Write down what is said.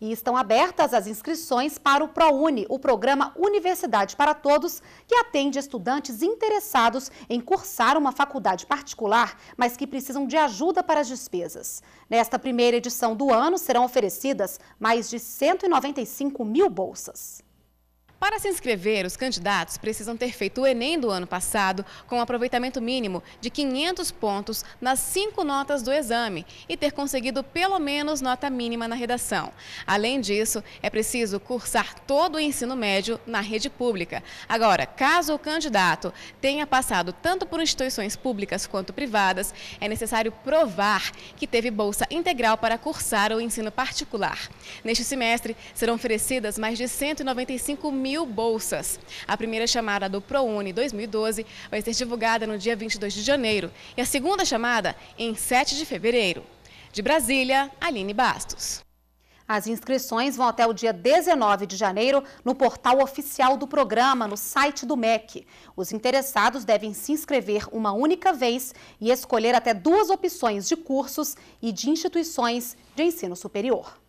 E estão abertas as inscrições para o ProUni, o programa Universidade para Todos, que atende estudantes interessados em cursar uma faculdade particular, mas que precisam de ajuda para as despesas. Nesta primeira edição do ano, serão oferecidas mais de 195 mil bolsas. Para se inscrever, os candidatos precisam ter feito o Enem do ano passado com um aproveitamento mínimo de 500 pontos nas cinco notas do exame e ter conseguido pelo menos nota mínima na redação. Além disso, é preciso cursar todo o ensino médio na rede pública. Agora, caso o candidato tenha passado tanto por instituições públicas quanto privadas, é necessário provar que teve bolsa integral para cursar o ensino particular. Neste semestre, serão oferecidas mais de 195 mil mil bolsas. A primeira chamada do ProUni 2012 vai ser divulgada no dia 22 de janeiro e a segunda chamada em 7 de fevereiro. De Brasília, Aline Bastos. As inscrições vão até o dia 19 de janeiro no portal oficial do programa, no site do MEC. Os interessados devem se inscrever uma única vez e escolher até duas opções de cursos e de instituições de ensino superior.